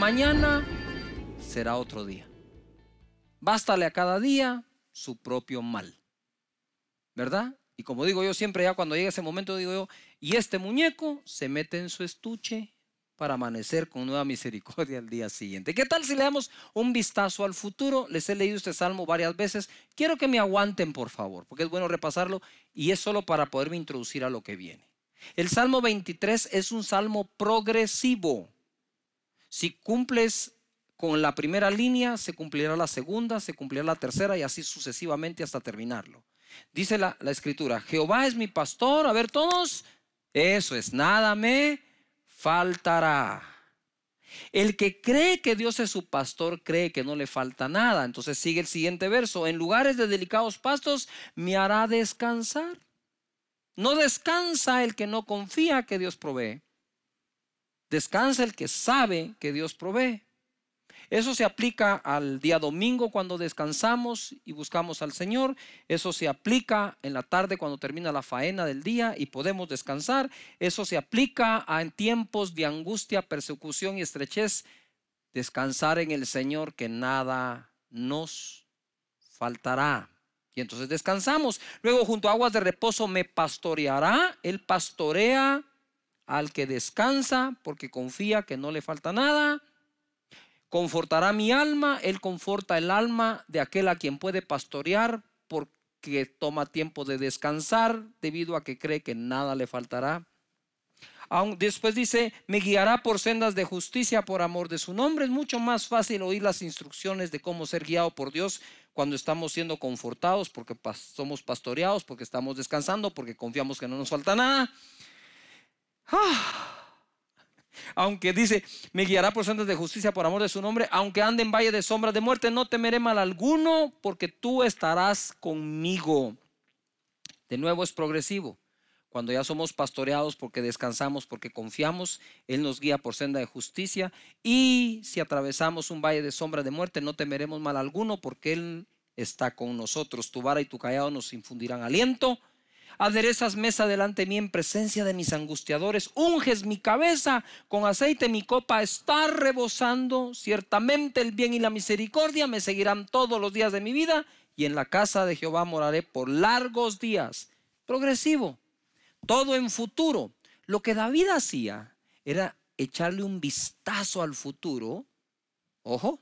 mañana será otro día. Bástale a cada día su propio mal. ¿Verdad? Y como digo yo siempre, ya cuando llega ese momento, digo yo, y este muñeco se mete en su estuche para amanecer con nueva misericordia al día siguiente. ¿Qué tal si le damos un vistazo al futuro? Les he leído este salmo varias veces. Quiero que me aguanten, por favor, porque es bueno repasarlo y es solo para poderme introducir a lo que viene. El Salmo 23 es un salmo progresivo. Si cumples con la primera línea, se cumplirá la segunda, se cumplirá la tercera y así sucesivamente hasta terminarlo. Dice la, escritura, Jehová es mi pastor, a ver todos, eso es, nada me faltará. El que cree que Dios es su pastor cree que no le falta nada. Entonces sigue el siguiente verso. En lugares de delicados pastos me hará descansar. No descansa el que no confía que Dios provee. Descansa el que sabe que Dios provee. Eso se aplica al día domingo cuando descansamos y buscamos al Señor. Eso se aplica en la tarde cuando termina la faena del día y podemos descansar. Eso se aplica en tiempos de angustia, persecución y estrechez. Descansar en el Señor que nada nos faltará. Y entonces descansamos. Luego junto a aguas de reposo me pastoreará. Él pastorea al que descansa porque confía que no le falta nada. Confortará mi alma, Él conforta el alma de aquel a quien puede pastorear porque toma tiempo de descansar debido a que cree que nada le faltará. Después dice, me guiará por sendas de justicia por amor de su nombre. Es mucho más fácil oír las instrucciones de cómo ser guiado por Dios cuando estamos siendo confortados, porque somos pastoreados, porque estamos descansando, porque confiamos que no nos falta nada. Ah. Aunque dice, me guiará por sendas de justicia por amor de su nombre, aunque ande en valle de sombra de muerte, no temeré mal alguno, porque tú estarás conmigo. De nuevo es progresivo. Cuando ya somos pastoreados porque descansamos, porque confiamos, Él nos guía por senda de justicia. Y si atravesamos un valle de sombra de muerte, no temeremos mal alguno porque Él está con nosotros. Tu vara y tu callado nos infundirán aliento aderezas mesa delante de mí en presencia de mis angustiadores, unges mi cabeza con aceite, mi copa está rebosando, ciertamente el bien y la misericordia me seguirán todos los días de mi vida, y en la casa de Jehová moraré por largos días. Progresivo, todo en futuro. Lo que David hacía era echarle un vistazo al futuro, ojo,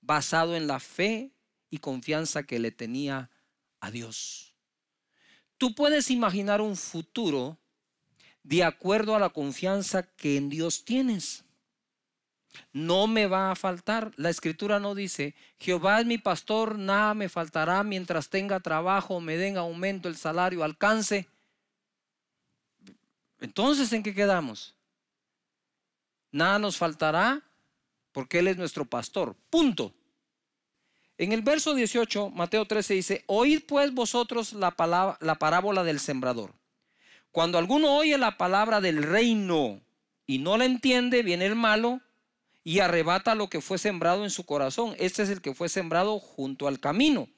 basado en la fe y confianza que le tenía a Dios. Tú puedes imaginar un futuro de acuerdo a la confianza que en Dios tienes. No me va a faltar. La escritura no dice, Jehová es mi pastor, nada me faltará mientras tenga trabajo, me den aumento, el salario alcance. Entonces, ¿en qué quedamos? Nada nos faltará porque Él es nuestro pastor. Punto. En el verso 18, Mateo 13 dice, oíd pues vosotros la, palabra, la parábola del sembrador. Cuando alguno oye la palabra del reino y no la entiende, viene el malo y arrebata lo que fue sembrado en su corazón. Este es el que fue sembrado junto al camino.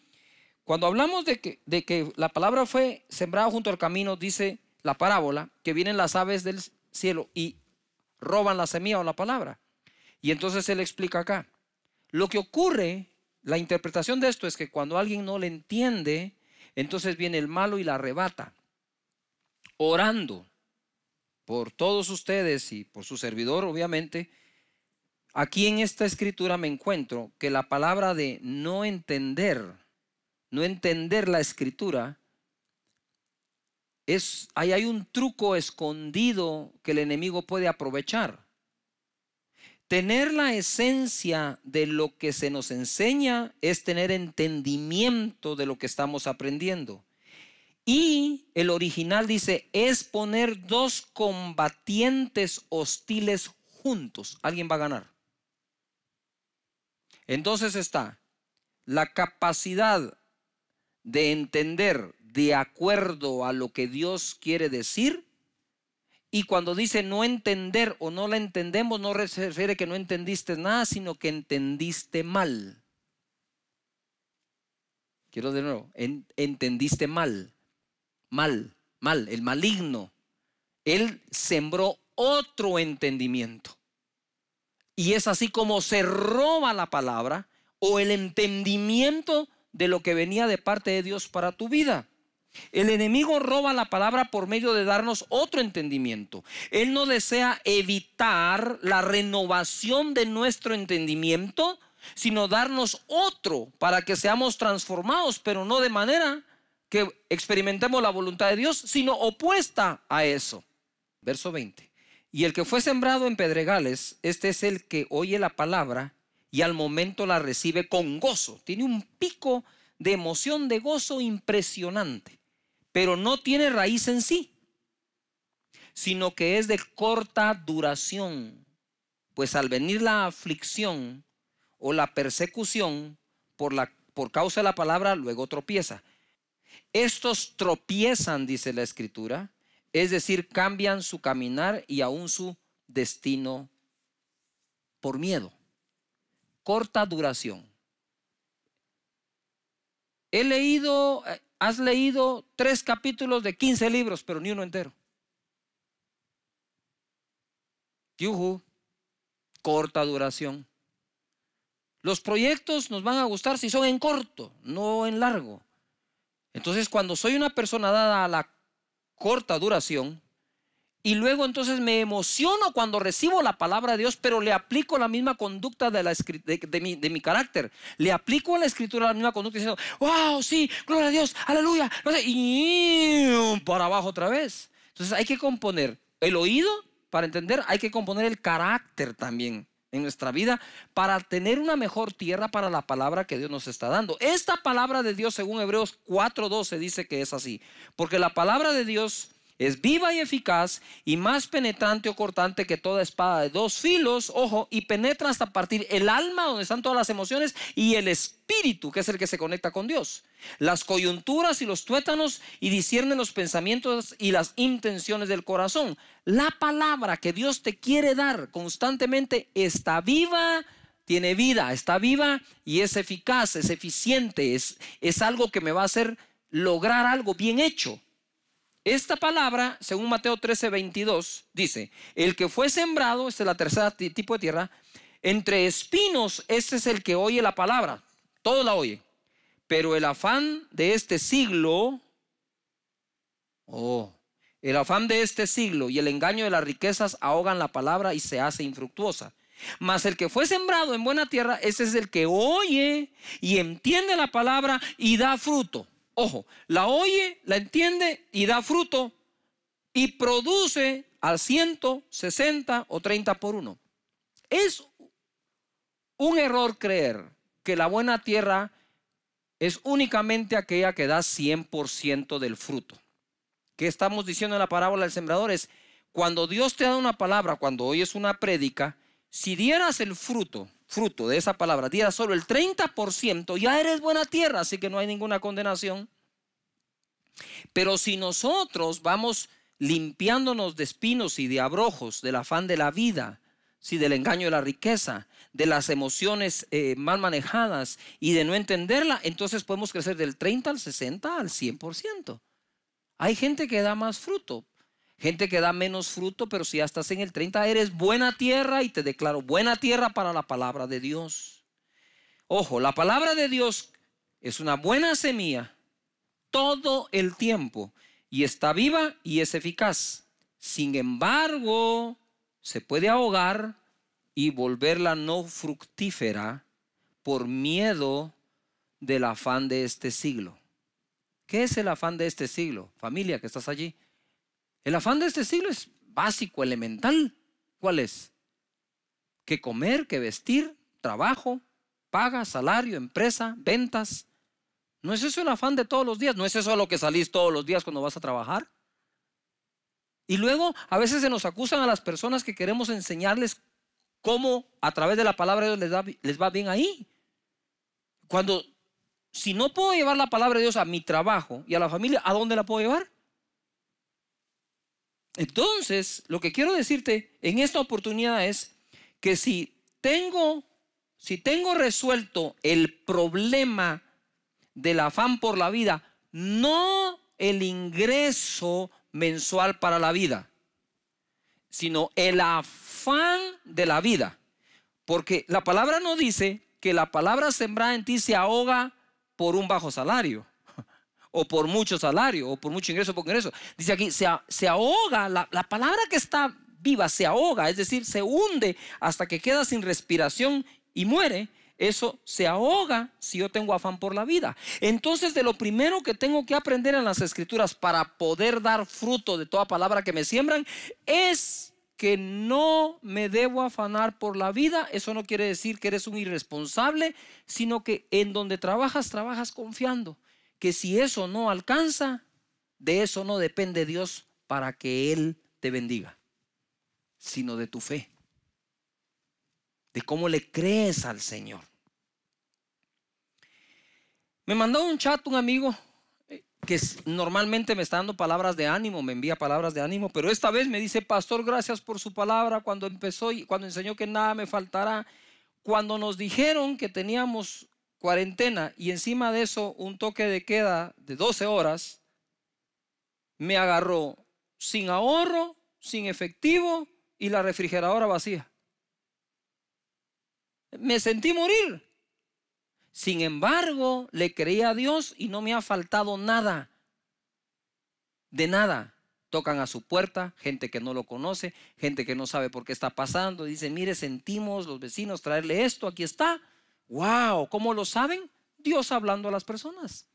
Cuando hablamos de que, de que la palabra fue sembrada junto al camino, dice la parábola, que vienen las aves del cielo y roban la semilla o la palabra. Y entonces él explica acá. Lo que ocurre la interpretación de esto es que cuando alguien no le entiende, entonces viene el malo y la arrebata. Orando por todos ustedes y por su servidor, obviamente, aquí en esta escritura me encuentro que la palabra de no entender, no entender la escritura, es, ahí hay un truco escondido que el enemigo puede aprovechar. Tener la esencia de lo que se nos enseña es tener entendimiento de lo que estamos aprendiendo. Y el original dice, es poner dos combatientes hostiles juntos. Alguien va a ganar. Entonces está la capacidad de entender de acuerdo a lo que Dios quiere decir y cuando dice no entender o no la entendemos, no refiere que no entendiste nada, sino que entendiste mal. Quiero de nuevo, entendiste mal, mal, mal, el maligno. Él sembró otro entendimiento. Y es así como se roba la palabra o el entendimiento de lo que venía de parte de Dios para tu vida. El enemigo roba la palabra por medio de darnos otro entendimiento. Él no desea evitar la renovación de nuestro entendimiento, sino darnos otro para que seamos transformados, pero no de manera que experimentemos la voluntad de Dios, sino opuesta a eso. Verso 20. Y el que fue sembrado en pedregales, este es el que oye la palabra y al momento la recibe con gozo. Tiene un pico de emoción de gozo impresionante pero no tiene raíz en sí, sino que es de corta duración, pues al venir la aflicción o la persecución por, la, por causa de la palabra, luego tropieza. Estos tropiezan, dice la escritura, es decir, cambian su caminar y aún su destino por miedo. Corta duración. He leído Has leído tres capítulos de 15 libros, pero ni uno entero. Yuhu, corta duración. Los proyectos nos van a gustar si son en corto, no en largo. Entonces, cuando soy una persona dada a la corta duración, y luego entonces me emociono cuando recibo la palabra de Dios, pero le aplico la misma conducta de, mi, carácter. Le aplico a la escritura la misma conducta diciendo, wow, sí, gloria a Dios, aleluya. y para abajo otra vez. Entonces hay que componer el oído para entender, hay que componer el carácter también en nuestra vida para tener una mejor tierra para la palabra que Dios nos está dando. Esta palabra de Dios, según Hebreos 4.12, dice que es así. Porque la palabra de Dios es viva y eficaz y más penetrante o cortante que toda espada de dos filos, ojo, y penetra hasta partir el alma donde están todas las emociones y el espíritu, que es el que se conecta con Dios, las coyunturas y los tuétanos y discierne los pensamientos y las intenciones del corazón. La palabra que Dios te quiere dar constantemente está viva, tiene vida, está viva y es eficaz, es eficiente, es, es algo que me va a hacer lograr algo bien hecho. Esta palabra, según Mateo 13, 22, dice, el que fue sembrado, esta es la tercera tipo de tierra, entre espinos, ese es el que oye la palabra, todo la oye pero el afán de este siglo, oh, el afán de este siglo y el engaño de las riquezas ahogan la palabra y se hace infructuosa. Mas el que fue sembrado en buena tierra, ese es el que oye y entiende la palabra y da fruto ojo, la oye, la entiende y da fruto y produce al 160 o 30 por uno. Es un error creer que la buena tierra es únicamente aquella que da 100% del fruto. ¿Qué estamos diciendo en la parábola del sembrador? Es cuando Dios te da una palabra, cuando oyes una prédica, si dieras el fruto fruto de esa palabra tierra solo el 30%, ya eres buena tierra, así que no hay ninguna condenación. Pero si nosotros vamos limpiándonos de espinos y de abrojos, del afán de la vida, Si del engaño de la riqueza, de las emociones eh, mal manejadas y de no entenderla, entonces podemos crecer del 30 al 60 al 100%. Hay gente que da más fruto, Gente que da menos fruto, pero si ya estás en el 30, eres buena tierra y te declaro buena tierra para la palabra de Dios. Ojo, la palabra de Dios es una buena semilla todo el tiempo y está viva y es eficaz. Sin embargo, se puede ahogar y volverla no fructífera por miedo del afán de este siglo. ¿Qué es el afán de este siglo? Familia que estás allí. El afán de este siglo es básico, elemental. ¿Cuál es? Que comer, que vestir, trabajo, paga, salario, empresa, ventas. ¿No es eso el afán de todos los días? ¿No es eso a lo que salís todos los días cuando vas a trabajar? Y luego a veces se nos acusan a las personas que queremos enseñarles cómo a través de la palabra de Dios les, les va bien ahí. Cuando, si no puedo llevar la palabra de Dios a mi trabajo y a la familia, ¿a dónde la puedo llevar? Entonces, lo que quiero decirte en esta oportunidad es que si tengo, si tengo resuelto el problema del afán por la vida, no el ingreso mensual para la vida, sino el afán de la vida. Porque la palabra no dice que la palabra sembrada en ti se ahoga por un bajo salario o por mucho salario, o por mucho ingreso, por ingreso. Dice aquí, se, ahoga, la palabra que está viva se ahoga, es decir, se hunde hasta que queda sin respiración y muere. Eso se ahoga si yo tengo afán por la vida. Entonces, de lo primero que tengo que aprender en las escrituras para poder dar fruto de toda palabra que me siembran es que no me debo afanar por la vida. Eso no quiere decir que eres un irresponsable, sino que en donde trabajas, trabajas confiando que si eso no alcanza, de eso no depende Dios para que Él te bendiga, sino de tu fe, de cómo le crees al Señor. Me mandó un chat un amigo eh, que normalmente me está dando palabras de ánimo, me envía palabras de ánimo, pero esta vez me dice, pastor, gracias por su palabra cuando empezó y cuando enseñó que nada me faltará. Cuando nos dijeron que teníamos cuarentena y encima de eso un toque de queda de 12 horas, me agarró sin ahorro, sin efectivo y la refrigeradora vacía. Me sentí morir. Sin embargo, le creí a Dios y no me ha faltado nada. De nada. Tocan a su puerta, gente que no lo conoce, gente que no sabe por qué está pasando. Dice, mire, sentimos los vecinos traerle esto, aquí está. ¡Wow! ¿Cómo lo saben? Dios hablando a las personas.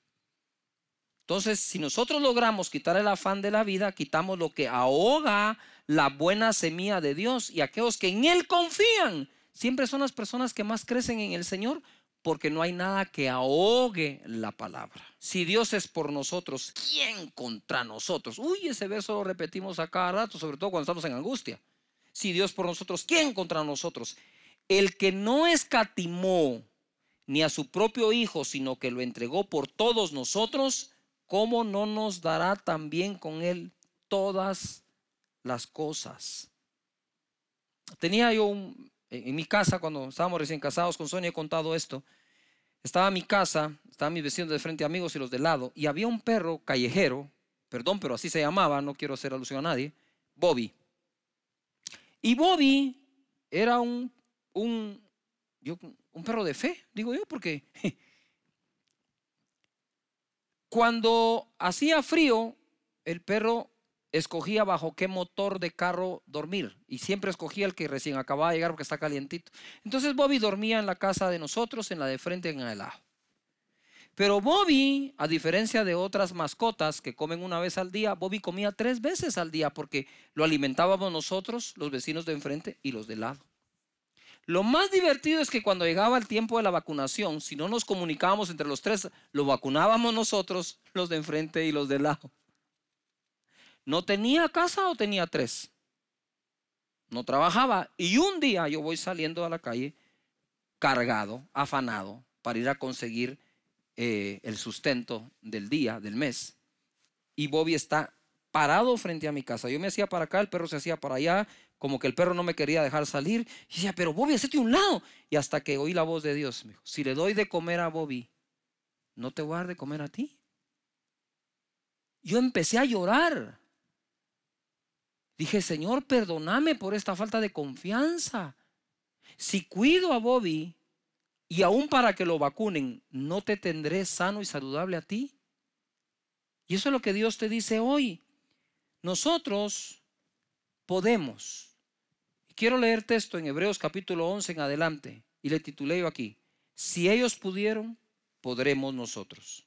Entonces, si nosotros logramos quitar el afán de la vida, quitamos lo que ahoga la buena semilla de Dios y aquellos que en Él confían, siempre son las personas que más crecen en el Señor porque no hay nada que ahogue la palabra. Si Dios es por nosotros, ¿quién contra nosotros? Uy, ese verso lo repetimos a cada rato, sobre todo cuando estamos en angustia. Si Dios por nosotros, ¿quién contra nosotros? El que no escatimó ni a su propio Hijo, sino que lo entregó por todos nosotros, ¿cómo no nos dará también con Él todas las cosas? Tenía yo un, en mi casa, cuando estábamos recién casados con Sonia, he contado esto. Estaba en mi casa, estaban mis vecinos de frente, amigos y los de lado, y había un perro callejero, perdón, pero así se llamaba, no quiero hacer alusión a nadie, Bobby. Y Bobby era un un, perro de fe, digo yo, porque cuando hacía frío, el perro escogía bajo qué motor de carro dormir y siempre escogía el que recién acababa de llegar porque está calientito. Entonces Bobby dormía en la casa de nosotros, en la de frente, en el lado. Pero Bobby, a diferencia de otras mascotas que comen una vez al día, Bobby comía tres veces al día porque lo alimentábamos nosotros, los vecinos de enfrente y los de lado. Lo más divertido es que cuando llegaba el tiempo de la vacunación, si no nos comunicábamos entre los tres, lo vacunábamos nosotros, los de enfrente y los de lado. No tenía casa o tenía tres. No trabajaba. Y un día yo voy saliendo a la calle cargado, afanado, para ir a conseguir eh, el sustento del día, del mes. Y Bobby está parado frente a mi casa. Yo me hacía para acá, el perro se hacía para allá, como que el perro no me quería dejar salir. Y decía, pero Bobby, hacete un lado. Y hasta que oí la voz de Dios, me dijo, si le doy de comer a Bobby, ¿no te voy a dar de comer a ti? Yo empecé a llorar. Dije, Señor, perdóname por esta falta de confianza. Si cuido a Bobby y aún para que lo vacunen, ¿no te tendré sano y saludable a ti? Y eso es lo que Dios te dice hoy. Nosotros podemos Quiero leer texto en Hebreos capítulo 11 en adelante y le titulé yo aquí, si ellos pudieron, podremos nosotros.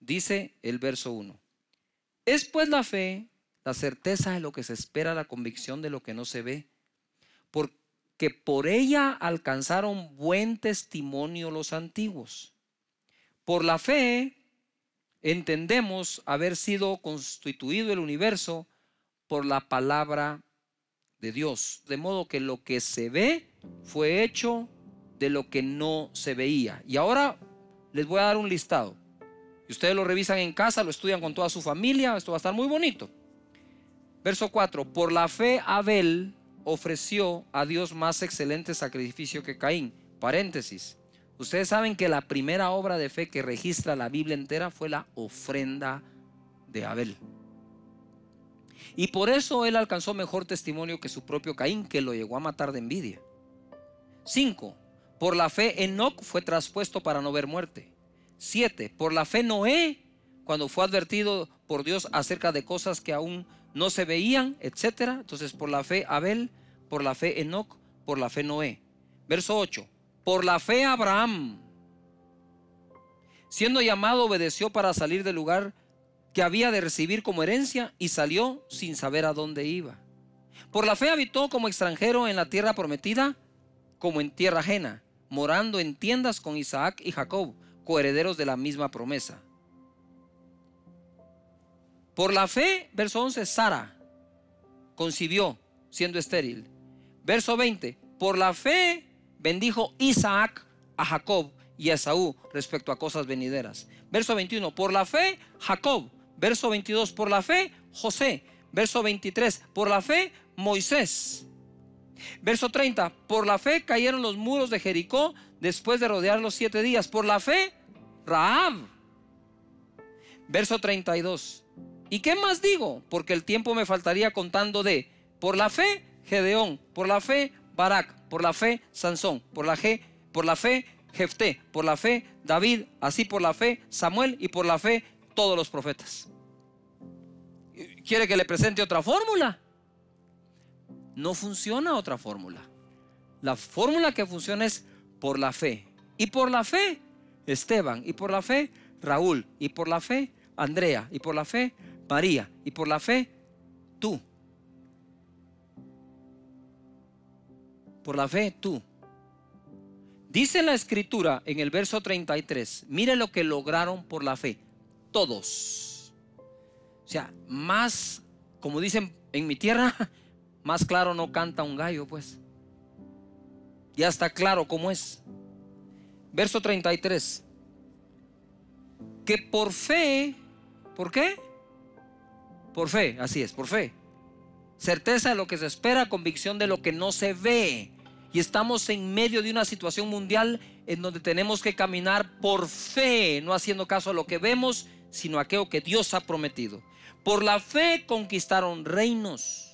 Dice el verso 1. Es pues la fe, la certeza de lo que se espera, la convicción de lo que no se ve, porque por ella alcanzaron buen testimonio los antiguos. Por la fe entendemos haber sido constituido el universo por la palabra de Dios. De modo que lo que se ve fue hecho de lo que no se veía. Y ahora les voy a dar un listado. Y ustedes lo revisan en casa, lo estudian con toda su familia, esto va a estar muy bonito. Verso 4, por la fe Abel ofreció a Dios más excelente sacrificio que Caín. Paréntesis. Ustedes saben que la primera obra de fe que registra la Biblia entera fue la ofrenda de Abel. Y por eso él alcanzó mejor testimonio que su propio Caín, que lo llegó a matar de envidia. 5. Por la fe Enoc fue traspuesto para no ver muerte. 7. Por la fe Noé, cuando fue advertido por Dios acerca de cosas que aún no se veían, etc. Entonces, por la fe Abel, por la fe Enoc, por la fe Noé. Verso 8. Por la fe Abraham, siendo llamado, obedeció para salir del lugar que había de recibir como herencia y salió sin saber a dónde iba. Por la fe habitó como extranjero en la tierra prometida, como en tierra ajena, morando en tiendas con Isaac y Jacob, coherederos de la misma promesa. Por la fe, verso 11, Sara concibió siendo estéril. Verso 20, por la fe bendijo Isaac a Jacob y a Saúl. respecto a cosas venideras. Verso 21, por la fe Jacob Verso 22, por la fe, José. Verso 23, por la fe, Moisés. Verso 30, por la fe cayeron los muros de Jericó después de rodear los siete días. Por la fe, Raab. Verso 32. ¿Y qué más digo? Porque el tiempo me faltaría contando de, por la fe, Gedeón, por la fe, Barak, por la fe, Sansón, por la, por la fe, Jefté, por la fe, David, así por la fe, Samuel y por la fe, todos los profetas. ¿Quiere que le presente otra fórmula? No funciona otra fórmula. La fórmula que funciona es por la fe. Y por la fe, Esteban. Y por la fe, Raúl. Y por la fe, Andrea. Y por la fe, María. Y por la fe, tú. Por la fe, tú. Dice la escritura en el verso 33, mire lo que lograron por la fe todos. O sea, más, como dicen en mi tierra, más claro no canta un gallo, pues. Ya está claro cómo es. Verso 33. Que por fe, ¿por qué? Por fe, así es, por fe. Certeza de lo que se espera, convicción de lo que no se ve. Y estamos en medio de una situación mundial en donde tenemos que caminar por fe, no haciendo caso a lo que vemos, sino aquello que Dios ha prometido. Por la fe conquistaron reinos,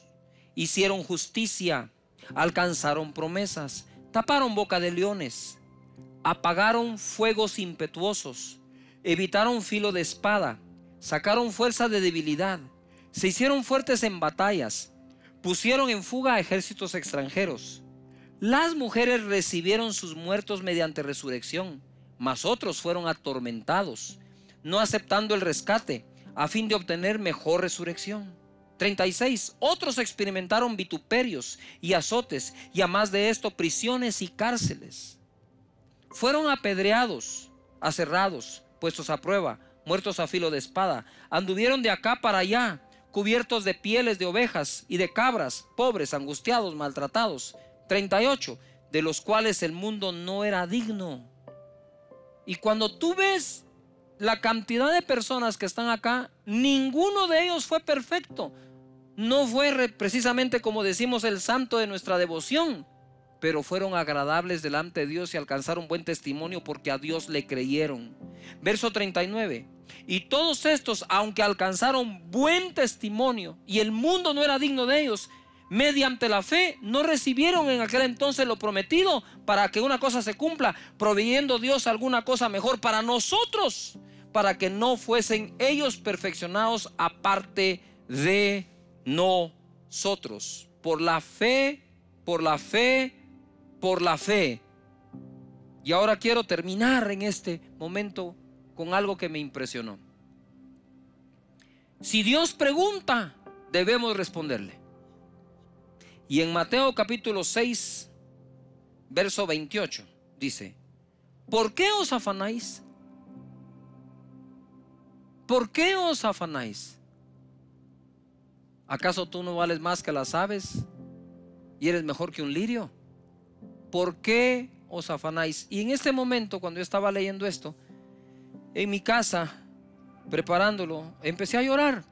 hicieron justicia, alcanzaron promesas, taparon boca de leones, apagaron fuegos impetuosos, evitaron filo de espada, sacaron fuerza de debilidad, se hicieron fuertes en batallas, pusieron en fuga ejércitos extranjeros. Las mujeres recibieron sus muertos mediante resurrección, mas otros fueron atormentados no aceptando el rescate, a fin de obtener mejor resurrección. 36. Otros experimentaron vituperios y azotes, y a más de esto prisiones y cárceles. Fueron apedreados, aserrados, puestos a prueba, muertos a filo de espada. Anduvieron de acá para allá, cubiertos de pieles de ovejas y de cabras, pobres, angustiados, maltratados. 38. De los cuales el mundo no era digno. Y cuando tú ves la cantidad de personas que están acá, ninguno de ellos fue perfecto. No fue precisamente como decimos el santo de nuestra devoción, pero fueron agradables delante de Dios y alcanzaron buen testimonio porque a Dios le creyeron. Verso 39. Y todos estos, aunque alcanzaron buen testimonio y el mundo no era digno de ellos, mediante la fe no recibieron en aquel entonces lo prometido para que una cosa se cumpla, proveyendo Dios alguna cosa mejor para nosotros, para que no fuesen ellos perfeccionados aparte de nosotros. Por la fe, por la fe, por la fe. Y ahora quiero terminar en este momento con algo que me impresionó. Si Dios pregunta, debemos responderle. Y en Mateo capítulo 6, verso 28, dice, ¿por qué os afanáis? ¿por qué os afanáis? ¿Acaso tú no vales más que las aves y eres mejor que un lirio? ¿Por qué os afanáis? Y en este momento, cuando yo estaba leyendo esto, en mi casa, preparándolo, empecé a llorar.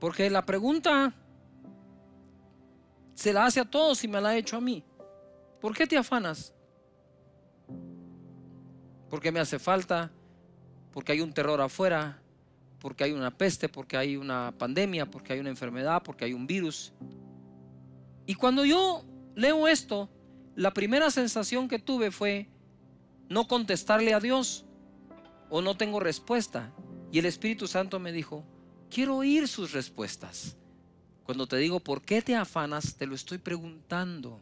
Porque la pregunta se la hace a todos y me la ha hecho a mí. ¿Por qué te afanas? Porque me hace falta porque hay un terror afuera, porque hay una peste, porque hay una pandemia, porque hay una enfermedad, porque hay un virus. Y cuando yo leo esto, la primera sensación que tuve fue no contestarle a Dios o no tengo respuesta. Y el Espíritu Santo me dijo, quiero oír sus respuestas. Cuando te digo, ¿por qué te afanas? Te lo estoy preguntando.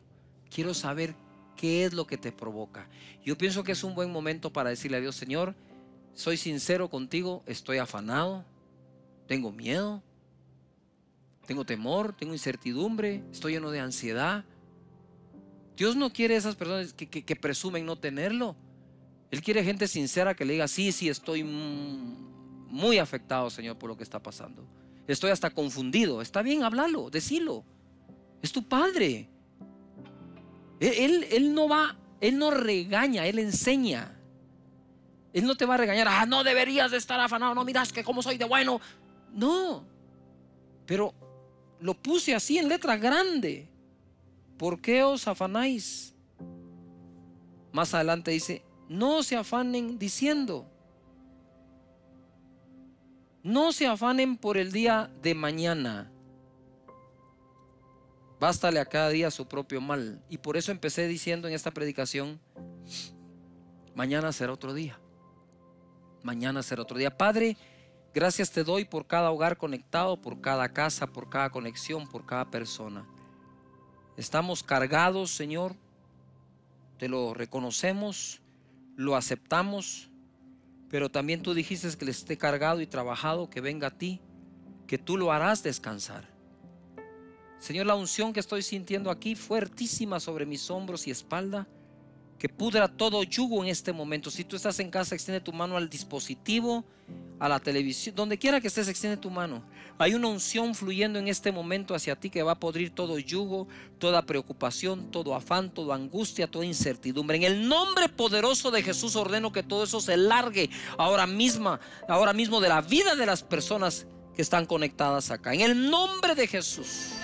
Quiero saber qué es lo que te provoca. Yo pienso que es un buen momento para decirle a Dios, Señor, soy sincero contigo, estoy afanado, tengo miedo, tengo temor, tengo incertidumbre, estoy lleno de ansiedad. Dios no quiere esas personas que, presumen no tenerlo. Él quiere gente sincera que le diga, sí, sí, estoy muy afectado, Señor, por lo que está pasando. Estoy hasta confundido. Está bien, háblalo, decilo. Es tu Padre. él, él no va, Él no regaña, Él enseña. Él no te va a regañar, ah, no deberías de estar afanado, no miras que cómo soy de bueno. No, pero lo puse así en letra grande. ¿Por qué os afanáis? Más adelante dice, no se afanen diciendo, no se afanen por el día de mañana. Bástale a cada día su propio mal. Y por eso empecé diciendo en esta predicación, mañana será otro día mañana será otro día. Padre, gracias te doy por cada hogar conectado, por cada casa, por cada conexión, por cada persona. Estamos cargados, Señor. Te lo reconocemos, lo aceptamos, pero también tú dijiste que le esté cargado y trabajado, que venga a ti, que tú lo harás descansar. Señor, la unción que estoy sintiendo aquí fuertísima sobre mis hombros y espalda que pudra todo yugo en este momento. Si tú estás en casa, extiende tu mano al dispositivo, a la televisión, donde quiera que estés, extiende tu mano. Hay una unción fluyendo en este momento hacia ti que va a podrir todo yugo, toda preocupación, todo afán, toda angustia, toda incertidumbre. En el nombre poderoso de Jesús ordeno que todo eso se largue ahora misma, ahora mismo de la vida de las personas que están conectadas acá. En el nombre de Jesús.